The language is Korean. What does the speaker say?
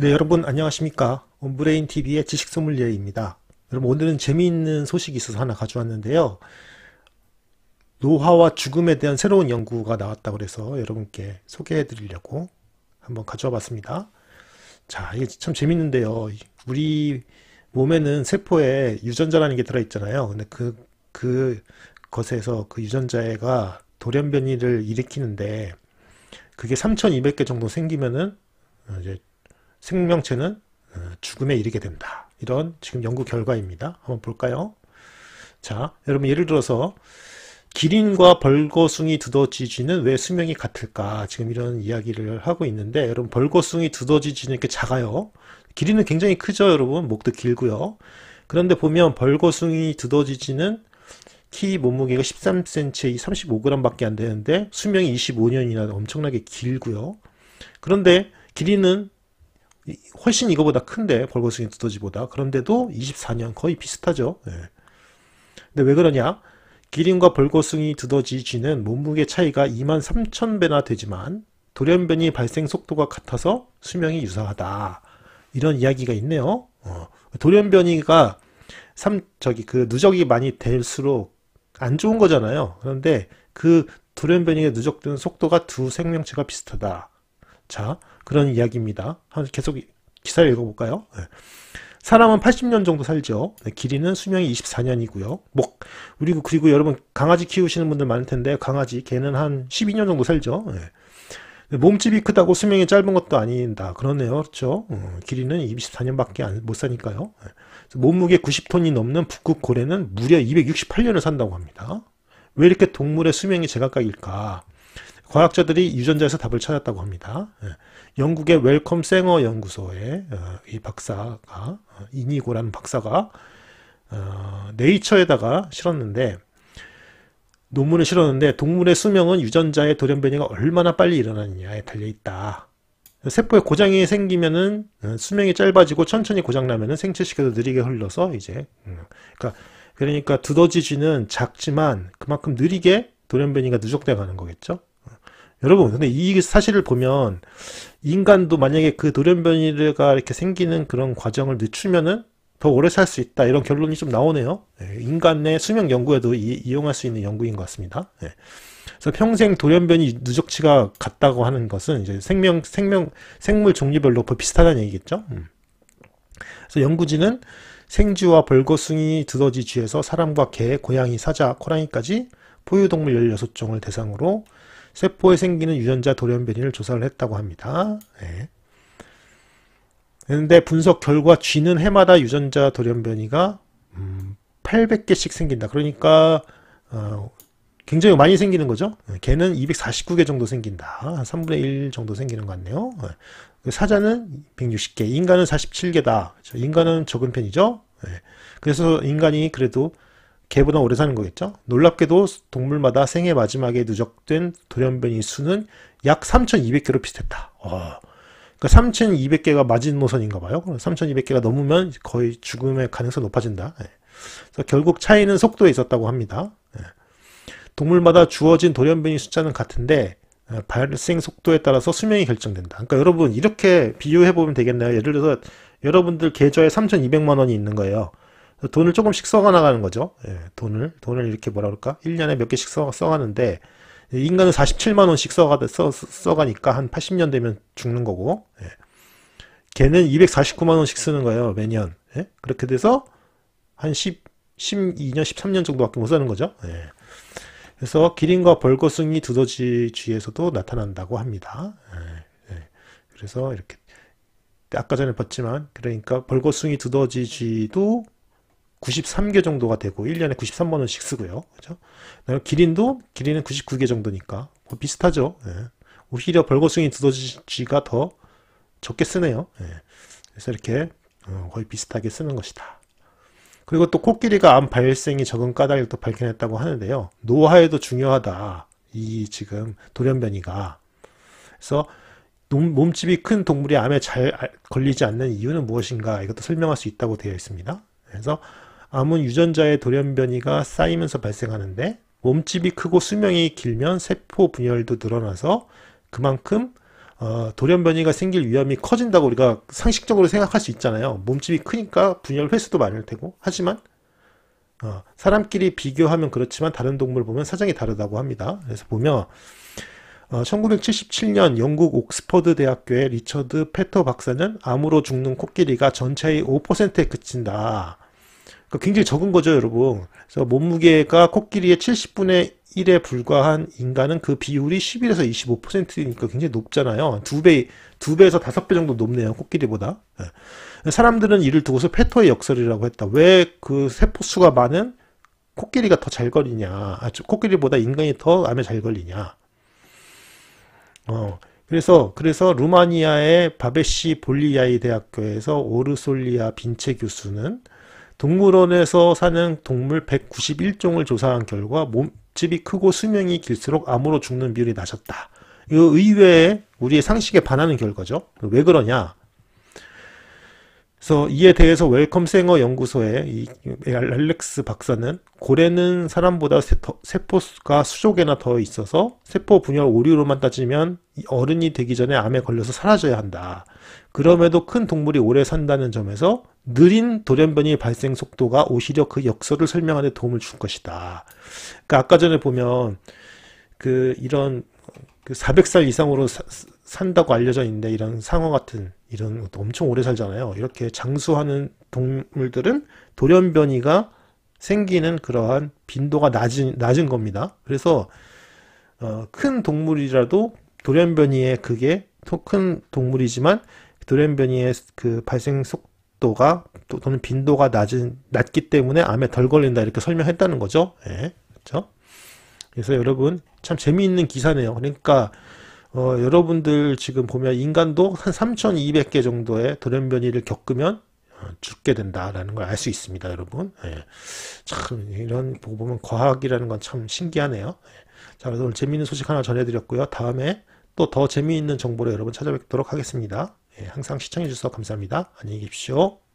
네 여러분 안녕하십니까 온브레인TV의 지식소믈리에입니다 여러분 오늘은 재미있는 소식이 있어서 하나 가져왔는데요 노화와 죽음에 대한 새로운 연구가 나왔다고 해서 여러분께 소개해 드리려고 한번 가져와 봤습니다 자 이게 참 재밌는데요 우리 몸에는 세포에 유전자라는 게 들어있잖아요 근데 그, 그 것에서 그 유전자가 돌연변이를 일으키는데 그게 3200개 정도 생기면은 이제 생명체는 어, 죽음에 이르게 된다. 이런 지금 연구 결과입니다. 한번 볼까요? 자, 여러분 예를 들어서 기린과 벌거숭이 두더지지는왜 수명이 같을까? 지금 이런 이야기를 하고 있는데 여러분 벌거숭이 두더지지는 이렇게 작아요. 기린은 굉장히 크죠, 여러분. 목도 길고요. 그런데 보면 벌거숭이 두더지지는 키 몸무게가 13cm, 에 35g밖에 안 되는데 수명이 25년이나 엄청나게 길고요. 그런데 기린은 훨씬 이거보다 큰데 벌거숭이 두더지보다 그런데도 24년 거의 비슷하죠 예. 근데 왜 그러냐 기린과 벌거숭이 두더지 쥐는 몸무게 차이가 2 3 0 0 0 배나 되지만 돌연변이 발생 속도가 같아서 수명이 유사하다 이런 이야기가 있네요 어. 돌연변이가 삼 저기 그 누적이 많이 될수록 안 좋은 거잖아요 그런데 그 돌연변이에 누적된 속도가 두 생명체가 비슷하다 자 그런 이야기입니다. 계속 기사를 읽어볼까요? 네. 사람은 80년 정도 살죠. 네, 길이는 수명이 24년이고요. 뭐, 그리고 그리고 여러분 강아지 키우시는 분들 많을 텐데 강아지 개는 한 12년 정도 살죠. 네. 몸집이 크다고 수명이 짧은 것도 아니다. 그러네요. 그렇죠. 어, 길이는 24년밖에 못 사니까요. 몸무게 90톤이 넘는 북극 고래는 무려 268년을 산다고 합니다. 왜 이렇게 동물의 수명이 제각각일까? 과학자들이 유전자에서 답을 찾았다고 합니다. 예. 영국의 웰컴 생어 연구소의 어, 이 박사가 어, 이니고라는 박사가 어, 네이처에다가 실었는데 논문을 실었는데 동물의 수명은 유전자의 돌연변이가 얼마나 빨리 일어나느냐에 달려있다. 세포에 고장이 생기면은 수명이 짧아지고 천천히 고장나면은 생체 시계도 느리게 흘러서 이제 음, 그러니까 그러니까 두더지 지는 작지만 그만큼 느리게 돌연변이가 누적돼 가는 거겠죠. 여러분, 근데 이 사실을 보면 인간도 만약에 그 돌연변이가 이렇게 생기는 그런 과정을 늦추면은 더 오래 살 수 있다 이런 결론이 좀 나오네요. 예, 인간의 수명 연구에도 이, 이 용할수 있는 연구인 것 같습니다. 예. 그래서 평생 돌연변이 누적치가 같다고 하는 것은 이제 생명 생명 생물 종류별로 비슷하다는 얘기겠죠. 음. 그래서 연구진은 생쥐와 벌거숭이, 두더지, 쥐에서 사람과 개, 고양이, 사자, 코랑이까지 포유동물 16종을 대상으로 세포에 생기는 유전자 돌연 변이를 조사를 했다고 합니다. 네. 그런데 분석 결과 쥐는 해마다 유전자 돌연 변이가 800개씩 음, 생긴다. 그러니까 어, 굉장히 많이 생기는 거죠. 예, 개는 249개 정도 생긴다. 3분의 1 정도 생기는 것 같네요. 예. 사자는 160개, 인간은 47개다. 그렇죠. 인간은 적은 편이죠. 그래서 인간이 그래도 개보다 오래 사는 거겠죠? 놀랍게도 동물마다 생애 마지막에 누적된 돌연변이 수는 약 3,200개로 비슷했다. 와. 그러니까 3,200개가 마지노선인가 봐요. 그럼 3,200개가 넘으면 거의 죽음의 가능성이 높아진다. 예. 그래서 결국 차이는 속도에 있었다고 합니다. 예. 동물마다 주어진 돌연변이 숫자는 같은데 예, 발생 속도에 따라서 수명이 결정된다. 그러니까 여러분 이렇게 비유해 보면 되겠네요. 예를 들어서 여러분들 계좌에 3,200만 원이 있는 거예요. 돈을 조금씩 써가 나가는 거죠. 예, 돈을 돈을 이렇게 뭐라 그럴까? 1년에 몇 개씩 써, 써가는데 인간은 47만 원씩 써가 써, 써가니까 한 80년 되면 죽는 거고 예. 걔는 249만 원씩 쓰는 거예요 매년. 예? 그렇게 돼서 한 10, 12년, 13년 정도밖에 못 사는 거죠. 예. 그래서 기린과 벌거숭이 두더지 쥐에서도 나타난다고 합니다. 예, 예. 그래서 이렇게 아까 전에 봤지만 그러니까 벌거숭이 두더지 쥐도 93개 정도가 되고 1년에 93만원씩 쓰고요. 그죠? 기린도 길이는 99개 정도니까 뭐 비슷하죠. 예. 오히려 벌거숭이 두더지가 더 적게 쓰네요. 예. 그래서 이렇게 어, 거의 비슷하게 쓰는 것이다. 그리고 또 코끼리가 암 발생이 적은 까닭을 또 발견했다고 하는데요. 노화에도 중요하다. 이 지금 돌연변이가. 그래서 몸집이 큰 동물이 암에 잘 걸리지 않는 이유는 무엇인가 이것도 설명할 수 있다고 되어 있습니다. 그래서 암은 유전자의 돌연변이가 쌓이면서 발생하는데 몸집이 크고 수명이 길면 세포 분열도 늘어나서 그만큼 어, 돌연변이가 생길 위험이 커진다고 우리가 상식적으로 생각할 수 있잖아요. 몸집이 크니까 분열 횟수도 많을 테고. 하지만 어, 사람끼리 비교하면 그렇지만 다른 동물 보면 사정이 다르다고 합니다. 그래서 보면 어, 1977년 영국 옥스퍼드 대학교의 리처드 페터 박사는 암으로 죽는 코끼리가 전체의 5%에 그친다. 그러니까 굉장히 적은 거죠, 여러분. 그래서 몸무게가 코끼리의 70분의 1에 불과한 인간은 그 비율이 11에서 25%니까 굉장히 높잖아요. 두 배, 두 배에서 다섯 배 정도 높네요. 코끼리보다. 예. 사람들은 이를 두고서 페터의 역설이라고 했다. 왜 그 세포수가 많은 코끼리가 더 잘 걸리냐. 아, 코끼리보다 인간이 더 암에 잘 걸리냐. 어. 그래서 그래서 루마니아의 바베시 볼리아이 대학교에서 오르솔리아 빈체 교수는 동물원에서 사는 동물 191종을 조사한 결과 몸집이 크고 수명이 길수록 암으로 죽는 비율이 낮았다. 이 의외에 우리의 상식에 반하는 결과죠. 왜 그러냐? 그래서 이에 대해서 웰컴생어 연구소의 이 알렉스 박사는 고래는 사람보다 세포가 수조 개나 더 있어서 세포 분열 오류로만 따지면 어른이 되기 전에 암에 걸려서 사라져야 한다. 그럼에도 큰 동물이 오래 산다는 점에서 느린 돌연변이 발생 속도가 오히려 그 역설을 설명하는 데 도움을 줄 것이다. 그러니까 아까 전에 보면 그 이런 그 400살 이상으로 사, 산다고 알려져 있는데 이런 상어 같은 이런 것도 엄청 오래 살잖아요. 이렇게 장수하는 동물들은 돌연변이가 생기는 그러한 빈도가 낮은 낮은 겁니다. 그래서 어, 큰 동물이라도 돌연변이의 그게 큰 동물이지만 돌연변이의 그 발생 속도가 또, 또는 빈도가 낮은 낮기 때문에 암에 덜 걸린다 이렇게 설명했다는 거죠. 예, 그렇죠? 그래서 여러분 참 재미있는 기사네요. 그러니까 어, 여러분들 지금 보면 인간도 한 3,200개 정도의 돌연변이를 겪으면 어, 죽게 된다라는 걸 알 수 있습니다, 여러분. 예. 참 이런 보고 보면 과학이라는 건 참 신기하네요. 예. 자, 오늘 재미있는 소식 하나 전해드렸고요. 다음에 또 더 재미있는 정보로 여러분 찾아뵙도록 하겠습니다. 예, 항상 시청해주셔서 감사합니다. 안녕히 계십시오.